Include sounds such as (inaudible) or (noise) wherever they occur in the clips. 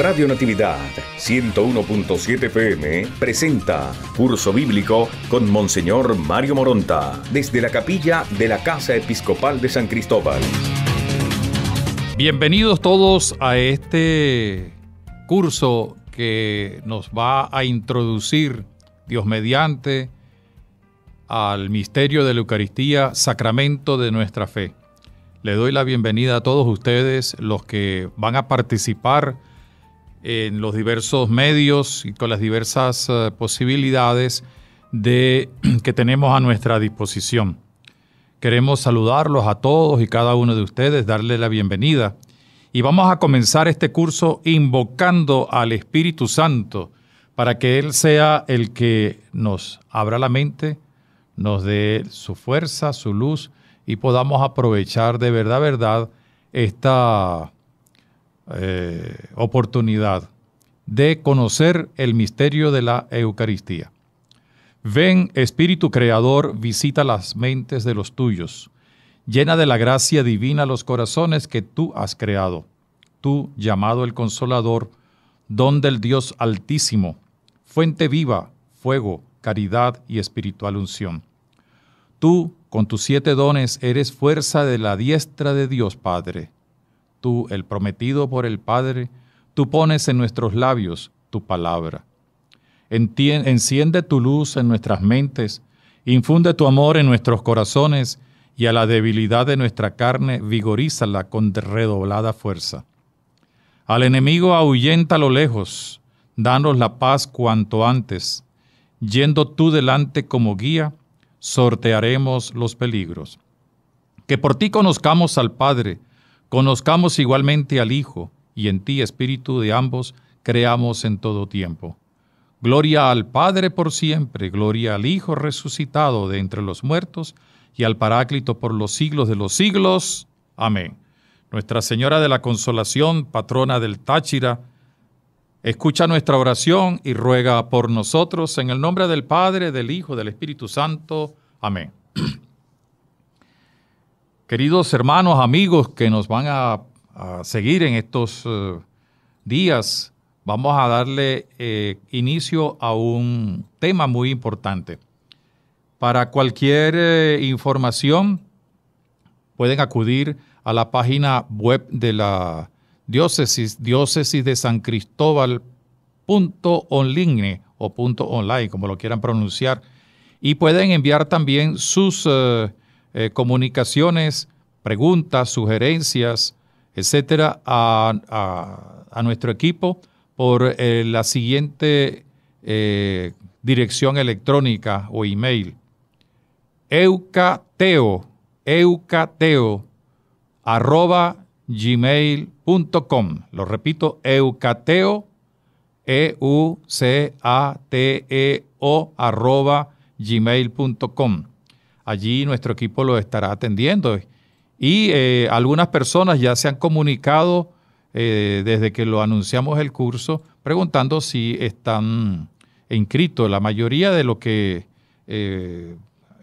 Radio Natividad 101.7 PM presenta Curso Bíblico con Monseñor Mario Moronta desde la capilla de la Casa Episcopal de San Cristóbal. Bienvenidos todos a este curso que nos va a introducir Dios mediante al misterio de la Eucaristía, sacramento de nuestra fe. Le doy la bienvenida a todos ustedes los que van a participar en los diversos medios y con las diversas eh, posibilidades de, (clears throat) que tenemos a nuestra disposición. Queremos saludarlos a todos y cada uno de ustedes, darle la bienvenida. Y vamos a comenzar este curso invocando al Espíritu Santo para que Él sea el que nos abra la mente, nos dé su fuerza, su luz y podamos aprovechar de verdad, verdad, esta eh, oportunidad de conocer el misterio de la Eucaristía. Ven, Espíritu Creador, visita las mentes de los tuyos, llena de la gracia divina los corazones que tú has creado, tú llamado el Consolador, don del Dios Altísimo, fuente viva, fuego, caridad y espiritual unción. Tú, con tus siete dones, eres fuerza de la diestra de Dios Padre tú, el prometido por el Padre, tú pones en nuestros labios tu palabra. enciende tu luz en nuestras mentes, infunde tu amor en nuestros corazones y a la debilidad de nuestra carne vigorízala con redoblada fuerza. Al enemigo ahuyenta lo lejos, danos la paz cuanto antes. Yendo tú delante como guía, sortearemos los peligros. Que por ti conozcamos al Padre, Conozcamos igualmente al Hijo, y en ti, Espíritu de ambos, creamos en todo tiempo. Gloria al Padre por siempre, gloria al Hijo resucitado de entre los muertos, y al Paráclito por los siglos de los siglos. Amén. Nuestra Señora de la Consolación, patrona del Táchira, escucha nuestra oración y ruega por nosotros en el nombre del Padre, del Hijo, del Espíritu Santo. Amén. Queridos hermanos, amigos que nos van a, seguir en estos eh, días, vamos a darle eh, inicio a un tema muy importante. Para cualquier eh, información, pueden acudir a la página web de la diócesis, diócesis de San Cristóbal online o punto online, como lo quieran pronunciar, y pueden enviar también sus... Eh, comunicaciones, preguntas, sugerencias, etcétera, a, nuestro equipo por eh, la siguiente eh, dirección electrónica o email: eucateo, eucateo, Lo repito, eucateo, e-u-c-a-t-e-o, gmail.com. Allí nuestro equipo lo estará atendiendo. Y eh, algunas personas ya se han comunicado eh, desde que lo anunciamos el curso preguntando si están inscritos. La mayoría de lo que eh,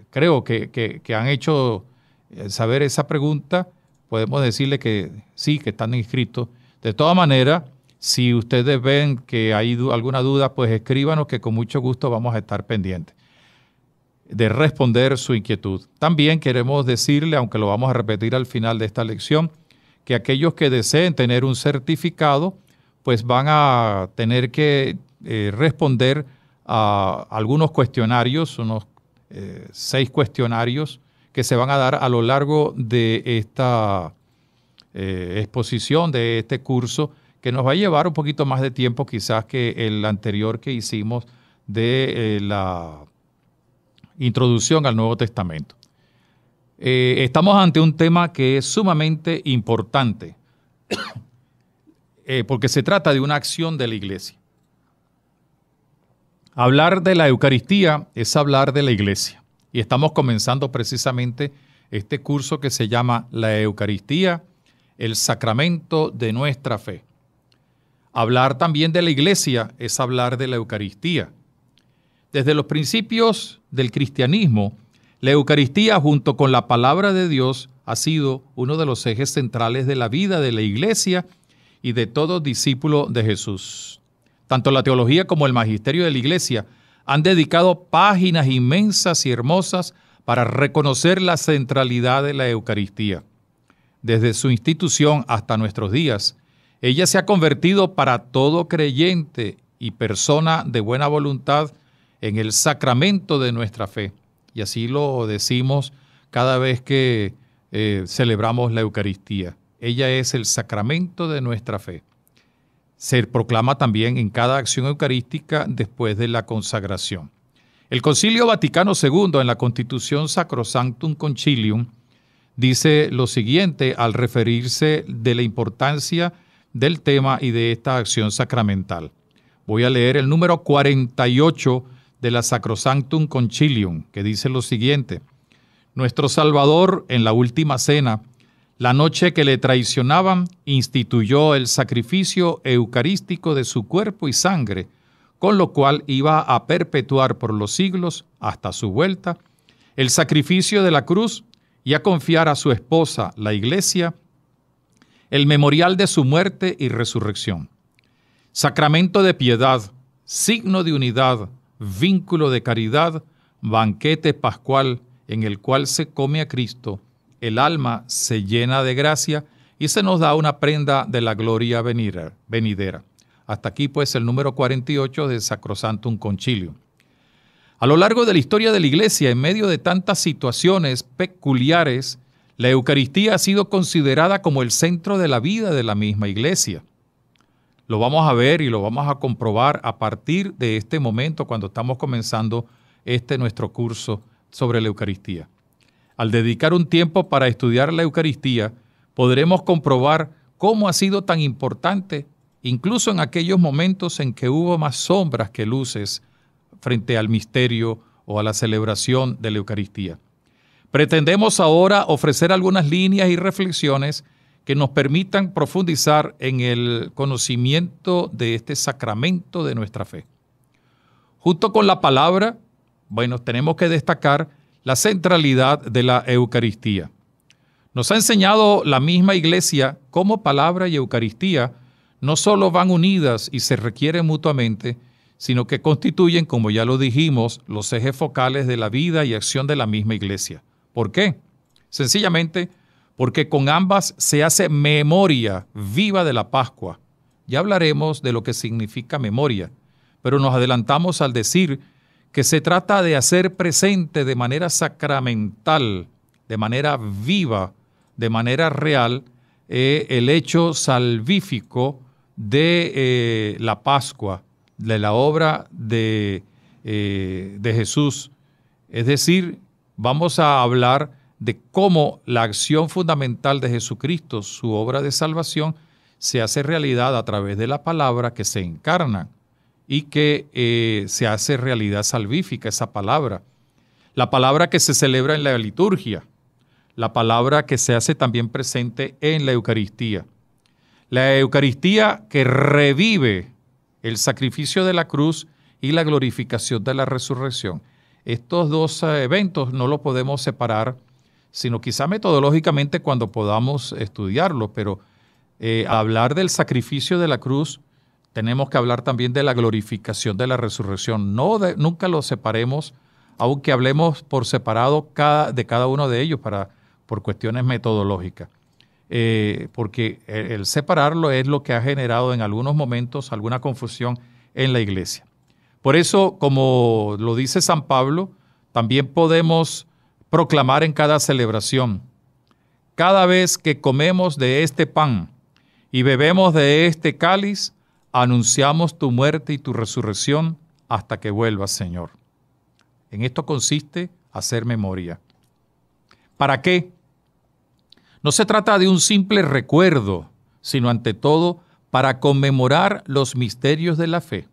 creo que, que, han hecho saber esa pregunta, podemos decirle que sí, que están inscritos. De todas maneras, si ustedes ven que hay alguna duda, pues escríbanos que con mucho gusto vamos a estar pendientes de responder su inquietud. También queremos decirle, aunque lo vamos a repetir al final de esta lección, que aquellos que deseen tener un certificado, pues van a tener que eh, responder a algunos cuestionarios, unos eh, seis cuestionarios que se van a dar a lo largo de esta eh, exposición, de este curso, que nos va a llevar un poquito más de tiempo quizás que el anterior que hicimos de la Introducción al Nuevo Testamento. Eh, estamos ante un tema que es sumamente importante, (coughs) eh, porque se trata de una acción de la iglesia. Hablar de la Eucaristía es hablar de la iglesia. Y estamos comenzando precisamente este curso que se llama La Eucaristía, el sacramento de nuestra fe. Hablar también de la iglesia es hablar de la Eucaristía. Desde los principios del cristianismo, la Eucaristía junto con la palabra de Dios ha sido uno de los ejes centrales de la vida de la Iglesia y de todo discípulo de Jesús. Tanto la teología como el magisterio de la Iglesia han dedicado páginas inmensas y hermosas para reconocer la centralidad de la Eucaristía. Desde su institución hasta nuestros días, ella se ha convertido para todo creyente y persona de buena voluntad en el sacramento de nuestra fe. Y así lo decimos cada vez que eh, celebramos la Eucaristía. Ella es el sacramento de nuestra fe. Se proclama también en cada acción eucarística después de la consagración. El Concilio Vaticano II en la Constitución Sacrosanctum Concilium dice lo siguiente al referirse de la importancia del tema y de esta acción sacramental. Voy a leer el número 48 de la Sacrosanctum Concilium, que dice lo siguiente. Nuestro Salvador, en la última cena, la noche que le traicionaban, instituyó el sacrificio eucarístico de su cuerpo y sangre, con lo cual iba a perpetuar por los siglos, hasta su vuelta, el sacrificio de la cruz y a confiar a su esposa, la Iglesia, el memorial de su muerte y resurrección. Sacramento de piedad, signo de unidad, vínculo de caridad, banquete pascual en el cual se come a Cristo, el alma se llena de gracia y se nos da una prenda de la gloria venidera. Hasta aquí pues el número 48 de Sacrosantum concilio. A lo largo de la historia de la Iglesia, en medio de tantas situaciones peculiares, la Eucaristía ha sido considerada como el centro de la vida de la misma Iglesia. Lo vamos a ver y lo vamos a comprobar a partir de este momento cuando estamos comenzando este nuestro curso sobre la Eucaristía. Al dedicar un tiempo para estudiar la Eucaristía, podremos comprobar cómo ha sido tan importante, incluso en aquellos momentos en que hubo más sombras que luces frente al misterio o a la celebración de la Eucaristía. Pretendemos ahora ofrecer algunas líneas y reflexiones que nos permitan profundizar en el conocimiento de este sacramento de nuestra fe. Junto con la palabra, bueno, tenemos que destacar la centralidad de la Eucaristía. Nos ha enseñado la misma Iglesia cómo palabra y Eucaristía no solo van unidas y se requieren mutuamente, sino que constituyen, como ya lo dijimos, los ejes focales de la vida y acción de la misma Iglesia. ¿Por qué? Sencillamente porque con ambas se hace memoria viva de la Pascua. Ya hablaremos de lo que significa memoria, pero nos adelantamos al decir que se trata de hacer presente de manera sacramental, de manera viva, de manera real, eh, el hecho salvífico de eh, la Pascua, de la obra de, eh, de Jesús. Es decir, vamos a hablar de cómo la acción fundamental de Jesucristo, su obra de salvación, se hace realidad a través de la palabra que se encarna y que eh, se hace realidad salvífica esa palabra. La palabra que se celebra en la liturgia, la palabra que se hace también presente en la Eucaristía. La Eucaristía que revive el sacrificio de la cruz y la glorificación de la resurrección. Estos dos eh, eventos no los podemos separar sino quizá metodológicamente cuando podamos estudiarlo, pero eh, hablar del sacrificio de la cruz, tenemos que hablar también de la glorificación de la resurrección. No nunca lo separemos, aunque hablemos por separado de cada uno de ellos para, por cuestiones metodológicas. Eh, porque el separarlo es lo que ha generado en algunos momentos alguna confusión en la iglesia. Por eso, como lo dice San Pablo, también podemos proclamar en cada celebración. Cada vez que comemos de este pan y bebemos de este cáliz, anunciamos tu muerte y tu resurrección hasta que vuelvas, Señor. En esto consiste hacer memoria. ¿Para qué? No se trata de un simple recuerdo, sino ante todo para conmemorar los misterios de la fe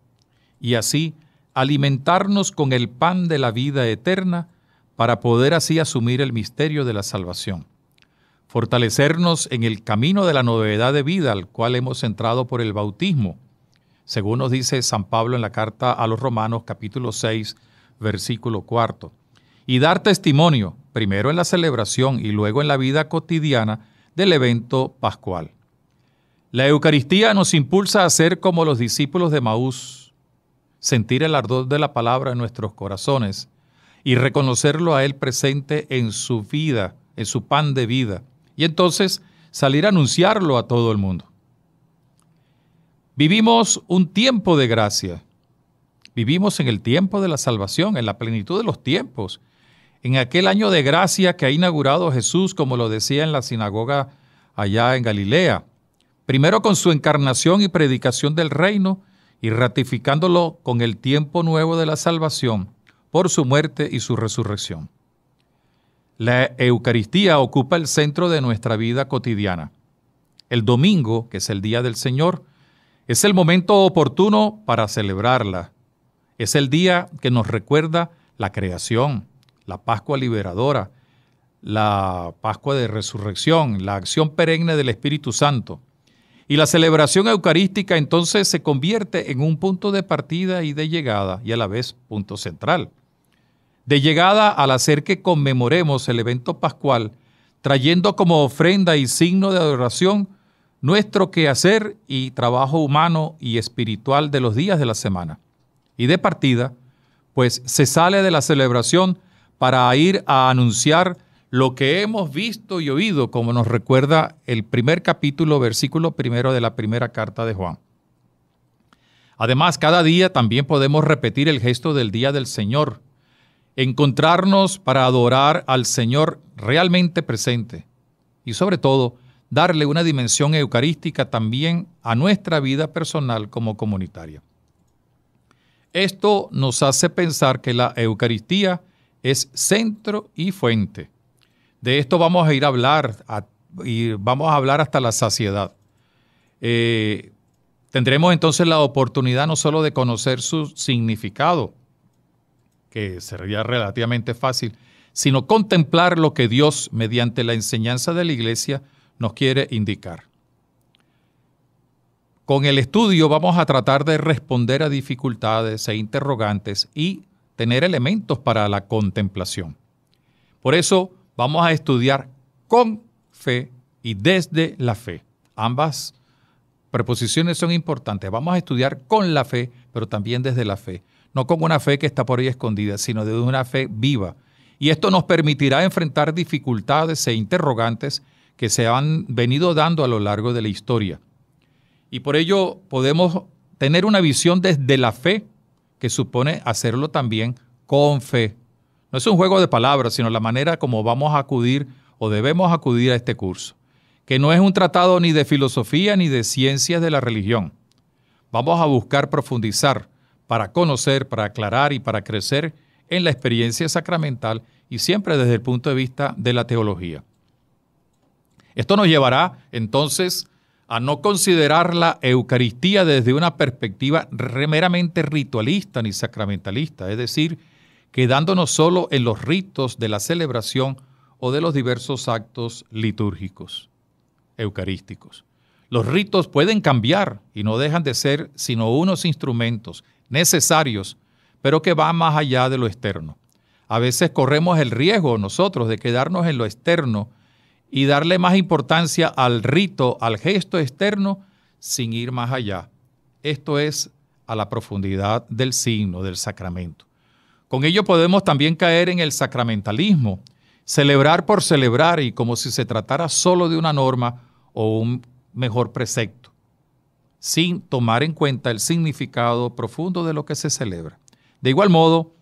y así alimentarnos con el pan de la vida eterna para poder así asumir el misterio de la salvación, fortalecernos en el camino de la novedad de vida al cual hemos entrado por el bautismo, según nos dice San Pablo en la carta a los Romanos capítulo 6, versículo 4, y dar testimonio, primero en la celebración y luego en la vida cotidiana del evento pascual. La Eucaristía nos impulsa a ser como los discípulos de Maús, sentir el ardor de la palabra en nuestros corazones, y reconocerlo a Él presente en su vida, en su pan de vida. Y entonces salir a anunciarlo a todo el mundo. Vivimos un tiempo de gracia. Vivimos en el tiempo de la salvación, en la plenitud de los tiempos. En aquel año de gracia que ha inaugurado Jesús, como lo decía en la sinagoga allá en Galilea. Primero con su encarnación y predicación del reino y ratificándolo con el tiempo nuevo de la salvación por su muerte y su resurrección. La Eucaristía ocupa el centro de nuestra vida cotidiana. El domingo, que es el día del Señor, es el momento oportuno para celebrarla. Es el día que nos recuerda la creación, la Pascua liberadora, la Pascua de resurrección, la acción perenne del Espíritu Santo. Y la celebración eucarística entonces se convierte en un punto de partida y de llegada y a la vez punto central. De llegada al hacer que conmemoremos el evento pascual, trayendo como ofrenda y signo de adoración nuestro quehacer y trabajo humano y espiritual de los días de la semana. Y de partida, pues se sale de la celebración para ir a anunciar lo que hemos visto y oído, como nos recuerda el primer capítulo, versículo primero de la primera carta de Juan. Además, cada día también podemos repetir el gesto del Día del Señor, encontrarnos para adorar al Señor realmente presente y sobre todo darle una dimensión eucarística también a nuestra vida personal como comunitaria. Esto nos hace pensar que la Eucaristía es centro y fuente. De esto vamos a ir a hablar y vamos a hablar hasta la saciedad. Eh, tendremos entonces la oportunidad no solo de conocer su significado, que sería relativamente fácil, sino contemplar lo que Dios, mediante la enseñanza de la Iglesia, nos quiere indicar. Con el estudio vamos a tratar de responder a dificultades e interrogantes y tener elementos para la contemplación. Por eso vamos a estudiar con fe y desde la fe. Ambas preposiciones son importantes. Vamos a estudiar con la fe, pero también desde la fe no con una fe que está por ahí escondida, sino de una fe viva. Y esto nos permitirá enfrentar dificultades e interrogantes que se han venido dando a lo largo de la historia. Y por ello podemos tener una visión desde la fe, que supone hacerlo también con fe. No es un juego de palabras, sino la manera como vamos a acudir o debemos acudir a este curso, que no es un tratado ni de filosofía ni de ciencias de la religión. Vamos a buscar profundizar para conocer, para aclarar y para crecer en la experiencia sacramental y siempre desde el punto de vista de la teología. Esto nos llevará entonces a no considerar la Eucaristía desde una perspectiva meramente ritualista ni sacramentalista, es decir, quedándonos solo en los ritos de la celebración o de los diversos actos litúrgicos, eucarísticos. Los ritos pueden cambiar y no dejan de ser sino unos instrumentos necesarios, pero que va más allá de lo externo. A veces corremos el riesgo nosotros de quedarnos en lo externo y darle más importancia al rito, al gesto externo, sin ir más allá. Esto es a la profundidad del signo, del sacramento. Con ello podemos también caer en el sacramentalismo, celebrar por celebrar y como si se tratara solo de una norma o un mejor precepto sin tomar en cuenta el significado profundo de lo que se celebra. De igual modo,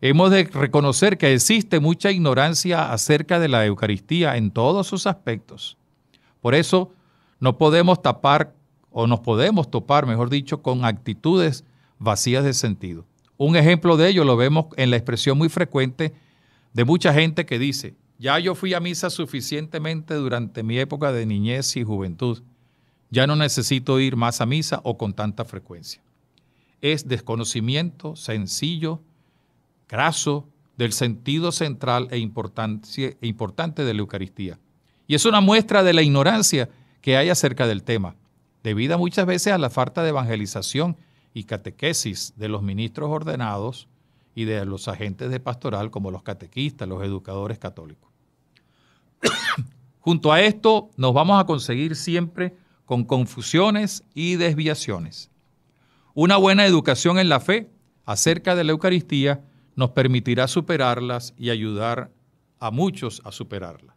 hemos de reconocer que existe mucha ignorancia acerca de la Eucaristía en todos sus aspectos. Por eso, no podemos tapar o nos podemos topar, mejor dicho, con actitudes vacías de sentido. Un ejemplo de ello lo vemos en la expresión muy frecuente de mucha gente que dice, ya yo fui a misa suficientemente durante mi época de niñez y juventud. Ya no necesito ir más a misa o con tanta frecuencia. Es desconocimiento sencillo, graso, del sentido central e, e, importante de la Eucaristía. Y es una muestra de la ignorancia que hay acerca del tema, debida muchas veces a la falta de evangelización y catequesis de los ministros ordenados y de los agentes de pastoral como los catequistas, los educadores católicos. (coughs) Junto a esto, nos vamos a conseguir siempre con confusiones y desviaciones. Una buena educación en la fe acerca de la Eucaristía nos permitirá superarlas y ayudar a muchos a superarlas.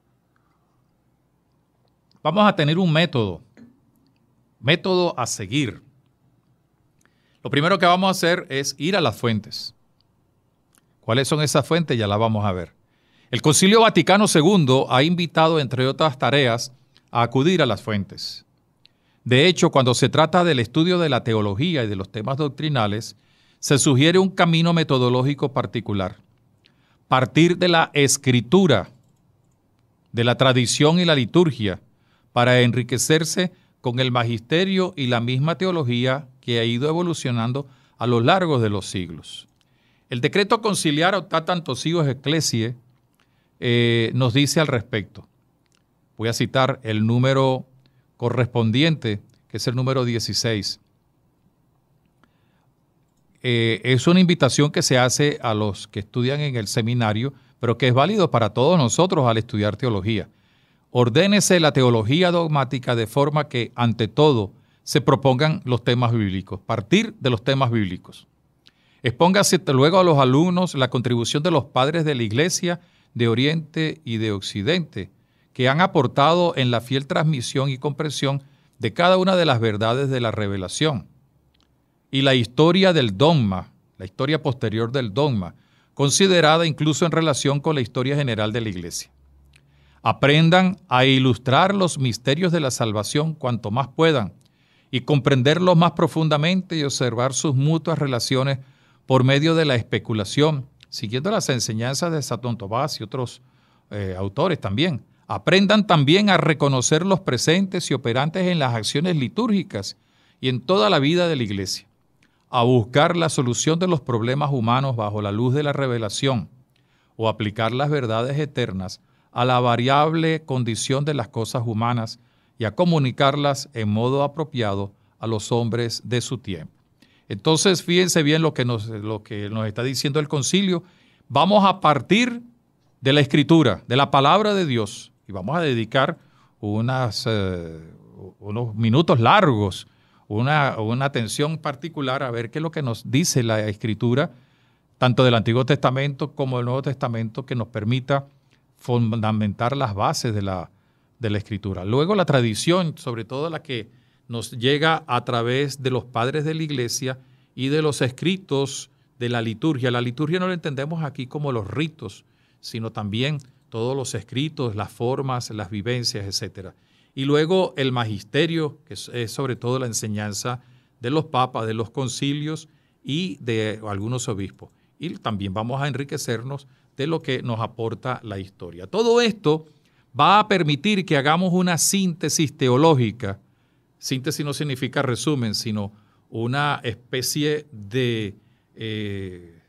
Vamos a tener un método, método a seguir. Lo primero que vamos a hacer es ir a las fuentes. ¿Cuáles son esas fuentes? Ya las vamos a ver. El Concilio Vaticano II ha invitado, entre otras tareas, a acudir a las fuentes. De hecho, cuando se trata del estudio de la teología y de los temas doctrinales, se sugiere un camino metodológico particular. Partir de la escritura, de la tradición y la liturgia, para enriquecerse con el magisterio y la misma teología que ha ido evolucionando a lo largo de los siglos. El decreto conciliar tantos hijos Ecclesiae eh, nos dice al respecto. Voy a citar el número correspondiente, que es el número 16. Eh, es una invitación que se hace a los que estudian en el seminario, pero que es válido para todos nosotros al estudiar teología. Ordénese la teología dogmática de forma que, ante todo, se propongan los temas bíblicos, partir de los temas bíblicos. Expóngase luego a los alumnos la contribución de los padres de la Iglesia de Oriente y de Occidente, que han aportado en la fiel transmisión y comprensión de cada una de las verdades de la revelación. Y la historia del dogma, la historia posterior del dogma, considerada incluso en relación con la historia general de la Iglesia. Aprendan a ilustrar los misterios de la salvación cuanto más puedan y comprenderlos más profundamente y observar sus mutuas relaciones por medio de la especulación, siguiendo las enseñanzas de Satón Tomás y otros eh, autores también Aprendan también a reconocer los presentes y operantes en las acciones litúrgicas y en toda la vida de la Iglesia, a buscar la solución de los problemas humanos bajo la luz de la revelación, o aplicar las verdades eternas a la variable condición de las cosas humanas y a comunicarlas en modo apropiado a los hombres de su tiempo. Entonces, fíjense bien lo que nos, lo que nos está diciendo el concilio. Vamos a partir de la escritura, de la palabra de Dios, y vamos a dedicar eh, unos minutos largos, una, atención particular a ver qué es lo que nos dice la escritura, tanto del Antiguo Testamento como del Nuevo Testamento, que nos permita fundamentar las bases de la, de la escritura. Luego la tradición, sobre todo la que nos llega a través de los padres de la iglesia y de los escritos de la liturgia. La liturgia no la entendemos aquí como los ritos, sino también todos los escritos, las formas, las vivencias, etc. Y luego el magisterio, que es, sobre todo la enseñanza de los papas, de los concilios y de algunos obispos. Y también vamos a enriquecernos de lo que nos aporta la historia. Todo esto va a permitir que hagamos una síntesis teológica. Síntesis no significa resumen, sino una especie de eh,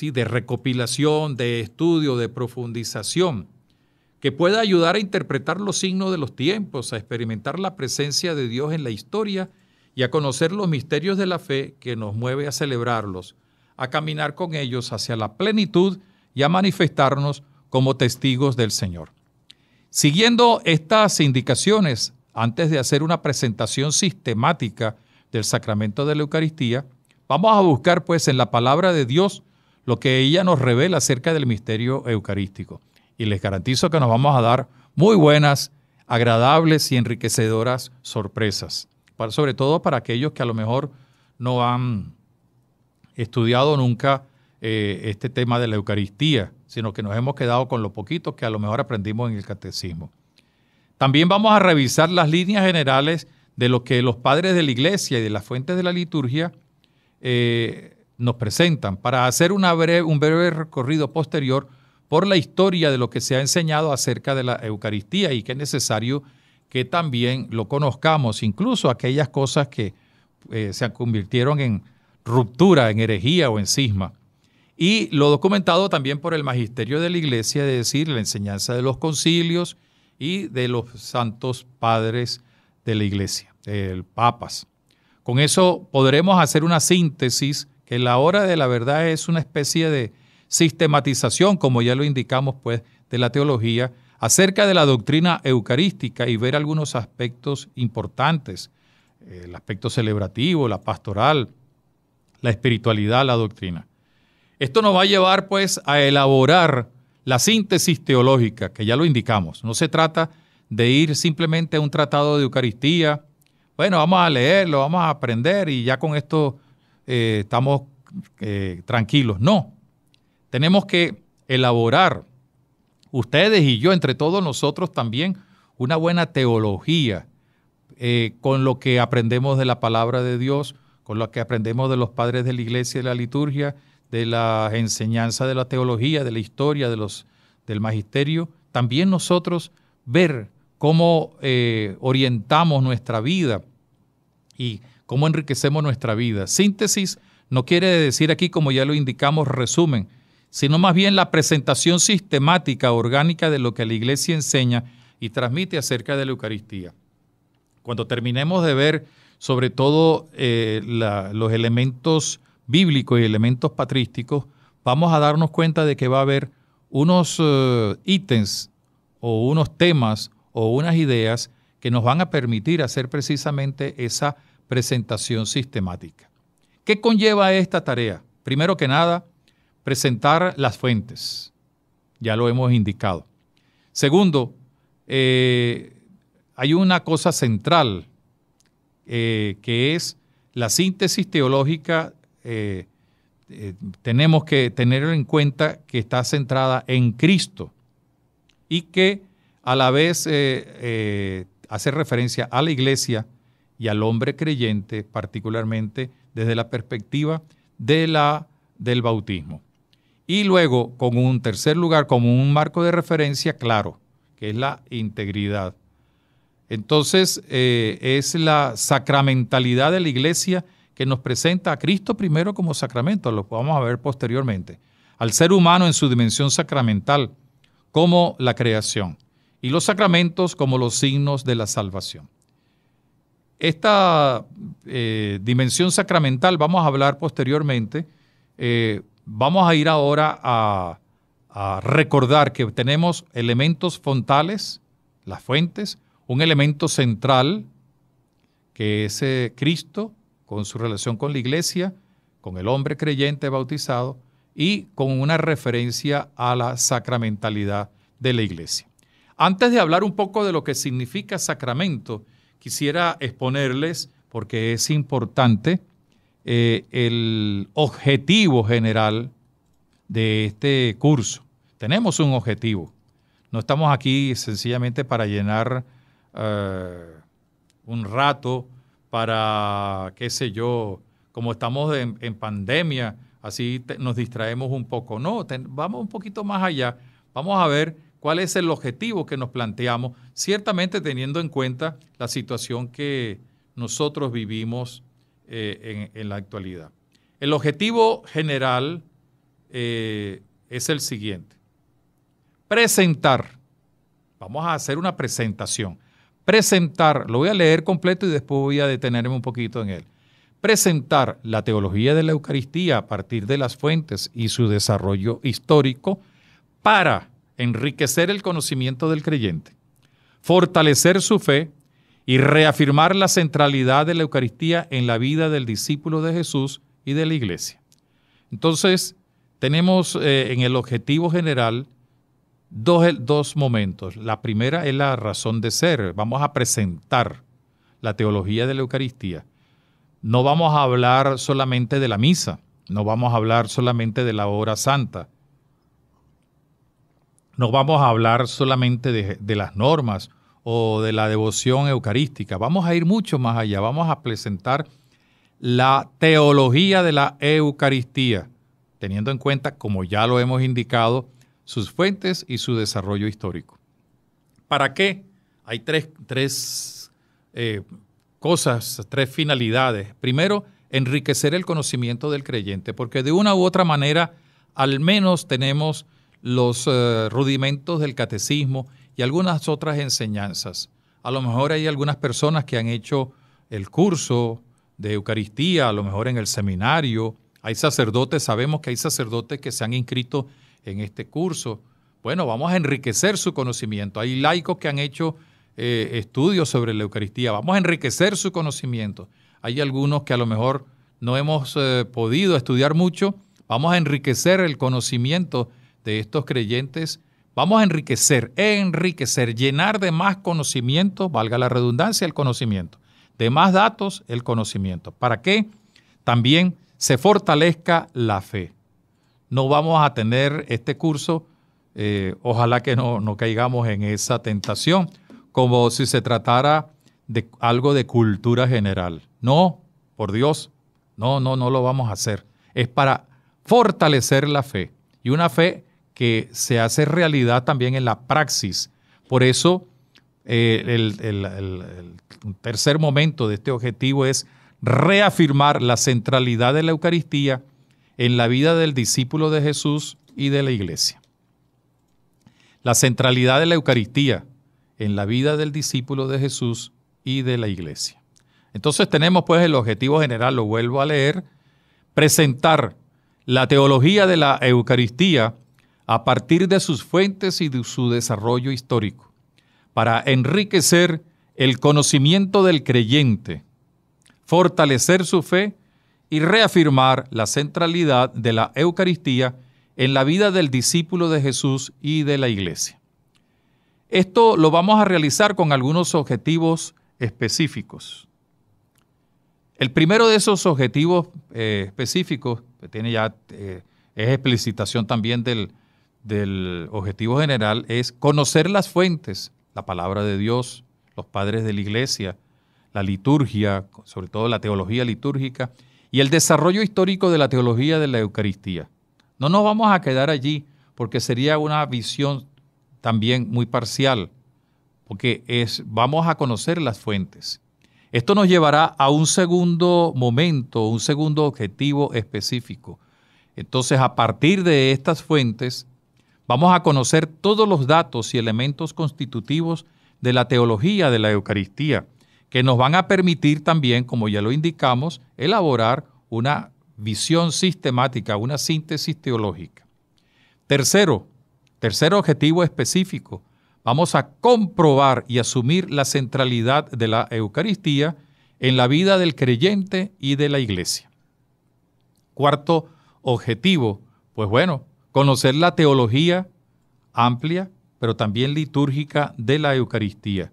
de recopilación, de estudio, de profundización, que pueda ayudar a interpretar los signos de los tiempos, a experimentar la presencia de Dios en la historia y a conocer los misterios de la fe que nos mueve a celebrarlos, a caminar con ellos hacia la plenitud y a manifestarnos como testigos del Señor. Siguiendo estas indicaciones, antes de hacer una presentación sistemática del sacramento de la Eucaristía, vamos a buscar pues en la palabra de Dios lo que ella nos revela acerca del misterio eucarístico. Y les garantizo que nos vamos a dar muy buenas, agradables y enriquecedoras sorpresas, sobre todo para aquellos que a lo mejor no han estudiado nunca eh, este tema de la Eucaristía, sino que nos hemos quedado con lo poquito que a lo mejor aprendimos en el catecismo. También vamos a revisar las líneas generales de lo que los padres de la iglesia y de las fuentes de la liturgia eh, nos presentan para hacer breve, un breve recorrido posterior por la historia de lo que se ha enseñado acerca de la Eucaristía y que es necesario que también lo conozcamos, incluso aquellas cosas que se eh, se convirtieron en ruptura, en herejía o en cisma. Y lo documentado también por el magisterio de la Iglesia, es decir, la enseñanza de los concilios y de los santos padres de la Iglesia, el papas. Con eso podremos hacer una síntesis que la hora de la verdad es una especie de sistematización, como ya lo indicamos, pues, de la teología acerca de la doctrina eucarística y ver algunos aspectos importantes, eh, el aspecto celebrativo, la pastoral, la espiritualidad, la doctrina. Esto nos va a llevar pues a elaborar la síntesis teológica, que ya lo indicamos. No se trata de ir simplemente a un tratado de Eucaristía. Bueno, vamos a leerlo, vamos a aprender y ya con esto eh, estamos eh, tranquilos. No, tenemos que elaborar ustedes y yo, entre todos nosotros también, una buena teología eh, con lo que aprendemos de la palabra de Dios, con lo que aprendemos de los padres de la iglesia y de la liturgia, de la enseñanza de la teología, de la historia, de los, del magisterio. También nosotros ver cómo orientamos nuestra vida y cómo enriquecemos nuestra vida. Síntesis no quiere decir aquí, como ya lo indicamos, resumen, sino más bien la presentación sistemática, orgánica de lo que la Iglesia enseña y transmite acerca de la Eucaristía. Cuando terminemos de ver sobre todo eh, los elementos bíblicos y elementos patrísticos, vamos a darnos cuenta de que va a haber unos eh, ítems o unos temas o unas ideas que nos van a permitir hacer precisamente esa presentación sistemática. ¿Qué conlleva esta tarea? Primero que nada, presentar las fuentes. Ya lo hemos indicado. Segundo, eh, hay una cosa central eh, que es la síntesis teológica. Eh, tenemos que tener en cuenta que está centrada en Cristo y que a la vez hace referencia a la iglesia y al hombre creyente, particularmente desde la perspectiva de la, del bautismo. Y luego, con un tercer lugar, como un marco de referencia claro, que es la integridad. Entonces, eh, es la sacramentalidad de la iglesia que nos presenta a Cristo primero como sacramento, lo vamos a ver posteriormente, al ser humano en su dimensión sacramental, como la creación, y los sacramentos como los signos de la salvación. Esta eh, dimensión sacramental vamos a hablar posteriormente. Eh, vamos a ir ahora a, recordar que tenemos elementos fontales, las fuentes, un elemento central, que es eh, Cristo, con su relación con la iglesia, con el hombre creyente bautizado y con una referencia a la sacramentalidad de la iglesia. Antes de hablar un poco de lo que significa sacramento Quisiera exponerles, porque es importante, eh, el objetivo general de este curso. Tenemos un objetivo. No estamos aquí sencillamente para llenar eh, un rato, para, qué sé yo, como estamos en, pandemia, así nos distraemos un poco. No, vamos un poquito más allá. Vamos a ver cuál es el objetivo que nos planteamos, ciertamente teniendo en cuenta la situación que nosotros vivimos eh, en, la actualidad. El objetivo general eh, es el siguiente. Presentar. Vamos a hacer una presentación. Presentar, lo voy a leer completo y después voy a detenerme un poquito en él. Presentar la teología de la Eucaristía a partir de las fuentes y su desarrollo histórico para enriquecer el conocimiento del creyente, fortalecer su fe y reafirmar la centralidad de la Eucaristía en la vida del discípulo de Jesús y de la iglesia. Entonces, tenemos eh, en el objetivo general dos, dos momentos. La primera es la razón de ser. Vamos a presentar la teología de la Eucaristía. No vamos a hablar solamente de la misa, no vamos a hablar solamente de la hora santa, no vamos a hablar solamente de, las normas o de la devoción eucarística, vamos a ir mucho más allá, vamos a presentar la teología de la Eucaristía, teniendo en cuenta, como ya lo hemos indicado, sus fuentes y su desarrollo histórico. ¿Para qué? Hay tres, eh, cosas, tres finalidades. Primero, enriquecer el conocimiento del creyente, porque de una u otra manera, al menos tenemos los eh, rudimentos del catecismo y algunas otras enseñanzas. A lo mejor hay algunas personas que han hecho el curso de Eucaristía, a lo mejor en el seminario. Hay sacerdotes, sabemos que hay sacerdotes que se han inscrito en este curso. Bueno, vamos a enriquecer su conocimiento. Hay laicos que han hecho eh, estudios sobre la Eucaristía. Vamos a enriquecer su conocimiento. Hay algunos que a lo mejor no hemos eh, podido estudiar mucho. Vamos a enriquecer el conocimiento de estos creyentes, vamos a enriquecer, enriquecer, llenar de más conocimiento, valga la redundancia, el conocimiento, de más datos, el conocimiento, para que también se fortalezca la fe. No vamos a tener este curso, eh, ojalá que no, no caigamos en esa tentación, como si se tratara de algo de cultura general. No, por Dios, no, no, no lo vamos a hacer. Es para fortalecer la fe. Y una fe que se hace realidad también en la praxis. Por eso, eh, el, el tercer momento de este objetivo es reafirmar la centralidad de la Eucaristía en la vida del discípulo de Jesús y de la iglesia. La centralidad de la Eucaristía en la vida del discípulo de Jesús y de la iglesia. Entonces tenemos pues el objetivo general, lo vuelvo a leer, presentar la teología de la Eucaristía a partir de sus fuentes y de su desarrollo histórico, para enriquecer el conocimiento del creyente, fortalecer su fe y reafirmar la centralidad de la Eucaristía en la vida del discípulo de Jesús y de la Iglesia. Esto lo vamos a realizar con algunos objetivos específicos. El primero de esos objetivos eh, específicos, que tiene ya, eh, es explicitación también del, del objetivo general es conocer las fuentes, la palabra de Dios, los padres de la iglesia, la liturgia, sobre todo la teología litúrgica, y el desarrollo histórico de la teología de la Eucaristía. No nos vamos a quedar allí porque sería una visión también muy parcial, porque es, vamos a conocer las fuentes. Esto nos llevará a un segundo momento, un segundo objetivo específico. Entonces, a partir de estas fuentes, Vamos a conocer todos los datos y elementos constitutivos de la teología de la Eucaristía, que nos van a permitir también, como ya lo indicamos, elaborar una visión sistemática, una síntesis teológica. Tercero, tercer objetivo específico, vamos a comprobar y asumir la centralidad de la Eucaristía en la vida del creyente y de la iglesia. Cuarto objetivo, pues bueno, conocer la teología amplia, pero también litúrgica de la Eucaristía,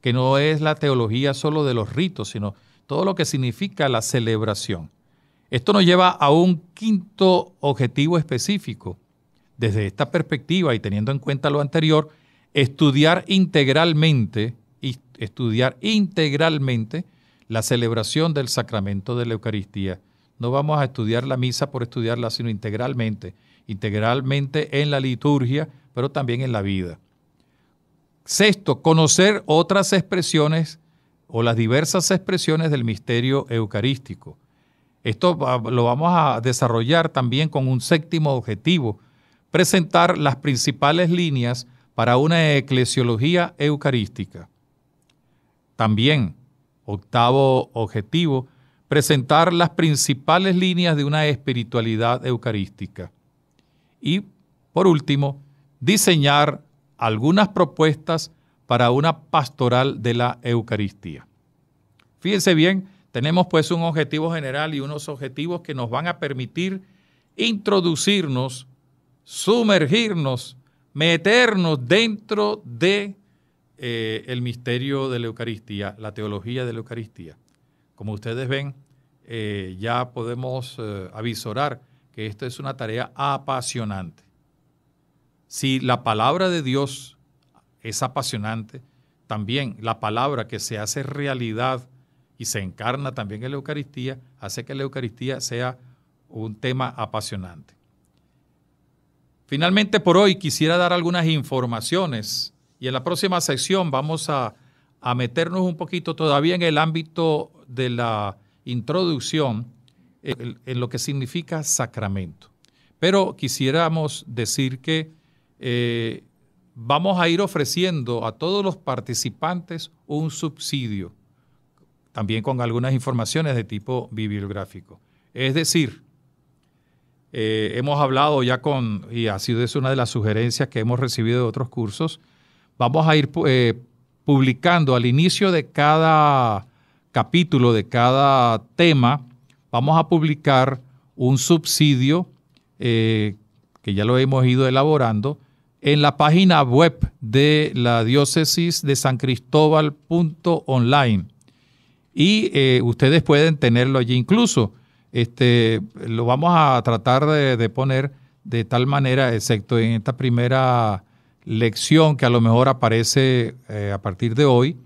que no es la teología solo de los ritos, sino todo lo que significa la celebración. Esto nos lleva a un quinto objetivo específico. Desde esta perspectiva y teniendo en cuenta lo anterior, estudiar integralmente, estudiar integralmente la celebración del sacramento de la Eucaristía. No vamos a estudiar la misa por estudiarla, sino integralmente integralmente en la liturgia, pero también en la vida. Sexto, conocer otras expresiones o las diversas expresiones del misterio eucarístico. Esto lo vamos a desarrollar también con un séptimo objetivo, presentar las principales líneas para una eclesiología eucarística. También, octavo objetivo, presentar las principales líneas de una espiritualidad eucarística. Y por último, diseñar algunas propuestas para una pastoral de la Eucaristía. Fíjense bien, tenemos pues un objetivo general y unos objetivos que nos van a permitir introducirnos, sumergirnos, meternos dentro de eh, el misterio de la Eucaristía, la teología de la Eucaristía. Como ustedes ven, eh, ya podemos eh, avisorar que esto es una tarea apasionante. Si la palabra de Dios es apasionante, también la palabra que se hace realidad y se encarna también en la Eucaristía, hace que la Eucaristía sea un tema apasionante. Finalmente, por hoy quisiera dar algunas informaciones y en la próxima sección vamos a, a meternos un poquito todavía en el ámbito de la introducción en, lo que significa sacramento. Pero quisiéramos decir que eh, vamos a ir ofreciendo a todos los participantes un subsidio, también con algunas informaciones de tipo bibliográfico. Es decir, eh, hemos hablado ya con, y ha sido es una de las sugerencias que hemos recibido de otros cursos, vamos a ir eh, publicando al inicio de cada capítulo, de cada tema, vamos a publicar un subsidio eh, que ya lo hemos ido elaborando en la página web de la diócesis de San Cristóbal y eh, ustedes pueden tenerlo allí incluso este lo vamos a tratar de, poner de tal manera excepto en esta primera lección que a lo mejor aparece eh, a partir de hoy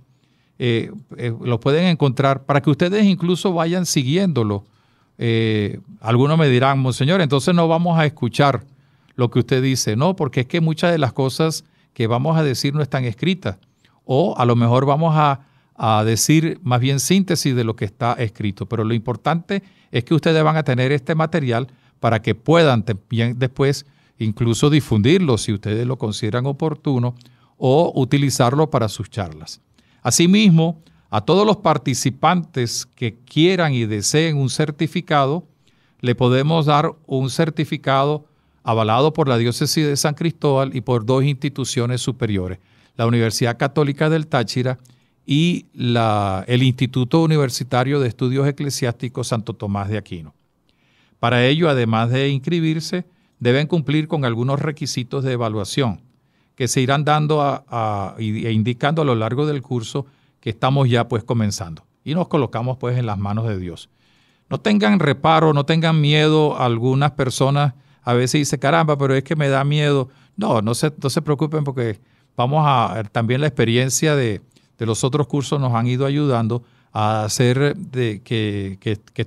lo pueden encontrar para que ustedes incluso vayan siguiéndolo eh, algunos me dirán, Monseñor, entonces no vamos a escuchar lo que usted dice. No, porque es que muchas de las cosas que vamos a decir no están escritas. O a lo mejor vamos a, a decir más bien síntesis de lo que está escrito. Pero lo importante es que ustedes van a tener este material para que puedan también después incluso difundirlo si ustedes lo consideran oportuno o utilizarlo para sus charlas. Asimismo, a todos los participantes que quieran y deseen un certificado, le podemos dar un certificado avalado por la diócesis de San Cristóbal y por dos instituciones superiores, la Universidad Católica del Táchira y el Instituto Universitario de Estudios Eclesiásticos Santo Tomás de Aquino. Para ello, además de inscribirse, deben cumplir con algunos requisitos de evaluación que se irán dando e indicando a lo largo del curso que estamos ya pues comenzando y nos colocamos pues en las manos de Dios. No tengan reparo, no tengan miedo. Algunas personas a veces dicen, caramba, pero es que me da miedo. No, no se, no se preocupen porque vamos a, también la experiencia de, de los otros cursos nos han ido ayudando a hacer de, que, que, que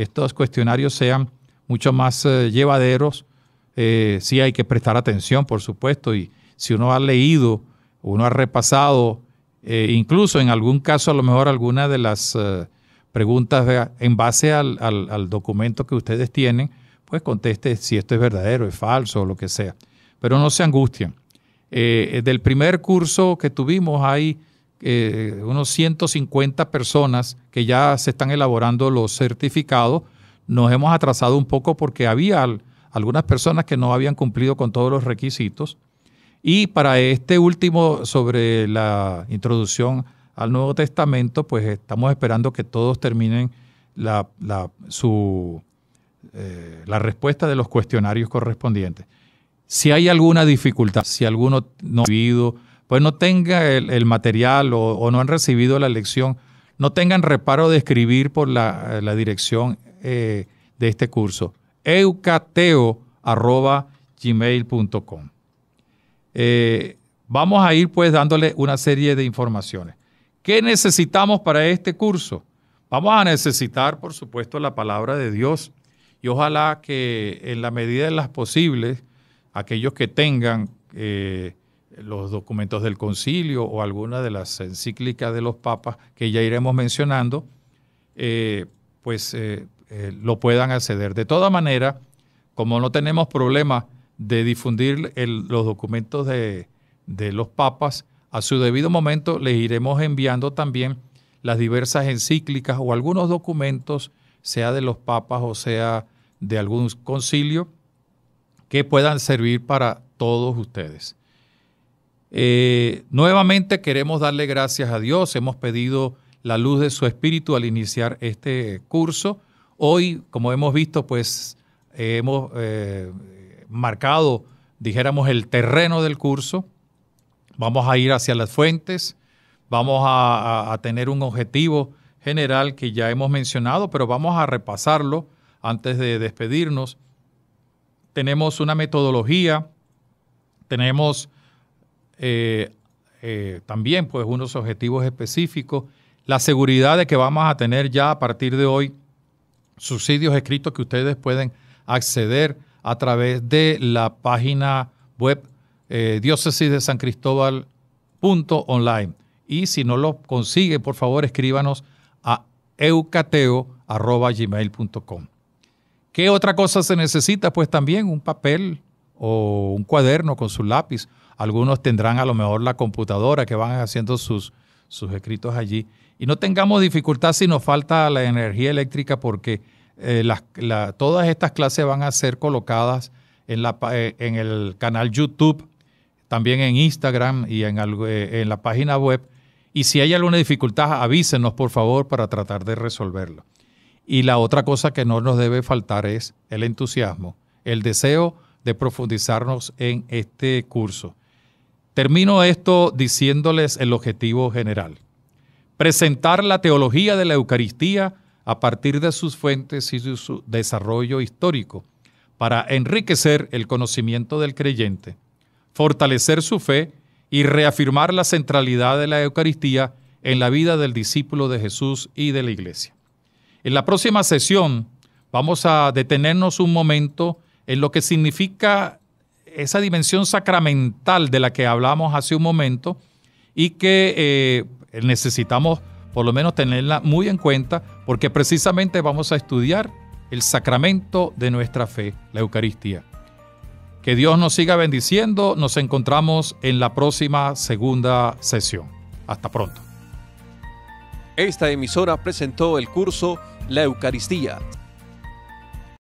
estos, cuestionarios sean mucho más eh, llevaderos. Eh, sí hay que prestar atención, por supuesto, y si uno ha leído, uno ha repasado eh, incluso en algún caso, a lo mejor alguna de las eh, preguntas en base al, documento que ustedes tienen, pues conteste si esto es verdadero, es falso o lo que sea. Pero no se angustien. Eh, del primer curso que tuvimos hay unos 150 personas que ya se están elaborando los certificados. Nos hemos atrasado un poco porque había algunas personas que no habían cumplido con todos los requisitos. Y para este último, sobre la introducción al Nuevo Testamento, pues estamos esperando que todos terminen la, su, eh, la respuesta de los cuestionarios correspondientes. Si hay alguna dificultad, si alguno no ha recibido, pues no tenga el, material o, no han recibido la lección, no tengan reparo de escribir por la, dirección eh, de este curso, eucateo.gmail.com. Eh, vamos a ir pues dándole una serie de informaciones. ¿Qué necesitamos para este curso? Vamos a necesitar, por supuesto, la palabra de Dios y ojalá que en la medida de las posibles, aquellos que tengan eh, los documentos del concilio o alguna de las encíclicas de los papas que ya iremos mencionando, eh, pues lo puedan acceder. De toda manera, como no tenemos problema de difundir los documentos de, los papas. A su debido momento les iremos enviando también las diversas encíclicas o algunos documentos, sea de los papas o sea de algún concilio, que puedan servir para todos ustedes. Eh, nuevamente queremos darle gracias a Dios. Hemos pedido la luz de su espíritu al iniciar este curso. Hoy, como hemos visto, pues hemos eh, marcado, dijéramos, el terreno del curso. Vamos a ir hacia las fuentes, vamos a, tener un objetivo general que ya hemos mencionado, pero vamos a repasarlo antes de despedirnos. Tenemos una metodología, tenemos eh, eh, también pues unos objetivos específicos, la seguridad de que vamos a tener ya a partir de hoy subsidios escritos que ustedes pueden acceder a través de la página web eh, diócesis de San Cristóbal Y si no lo consigue, por favor, escríbanos a eucateo.gmail.com. ¿Qué otra cosa se necesita? Pues también un papel o un cuaderno con su lápiz. Algunos tendrán a lo mejor la computadora que van haciendo sus, sus escritos allí. Y no tengamos dificultad si nos falta la energía eléctrica porque eh, todas estas clases van a ser colocadas eh, en, el canal YouTube, también en Instagram y en, eh, en la página web. Y si hay alguna dificultad, avísenos por favor para tratar de resolverlo. Y la otra cosa que no nos debe faltar es el entusiasmo, el deseo de profundizarnos en este curso. Termino esto diciéndoles el objetivo general. Presentar la teología de la Eucaristía a partir de sus fuentes y su desarrollo histórico, para enriquecer el conocimiento del creyente, fortalecer su fe y reafirmar la centralidad de la Eucaristía en la vida del discípulo de Jesús y de la Iglesia. En la próxima sesión vamos a detenernos un momento en lo que significa esa dimensión sacramental de la que hablamos hace un momento y que eh, necesitamos por lo menos tenerla muy en cuenta, porque precisamente vamos a estudiar el sacramento de nuestra fe, la Eucaristía. Que Dios nos siga bendiciendo, nos encontramos en la próxima segunda sesión. Hasta pronto. Esta emisora presentó el curso La Eucaristía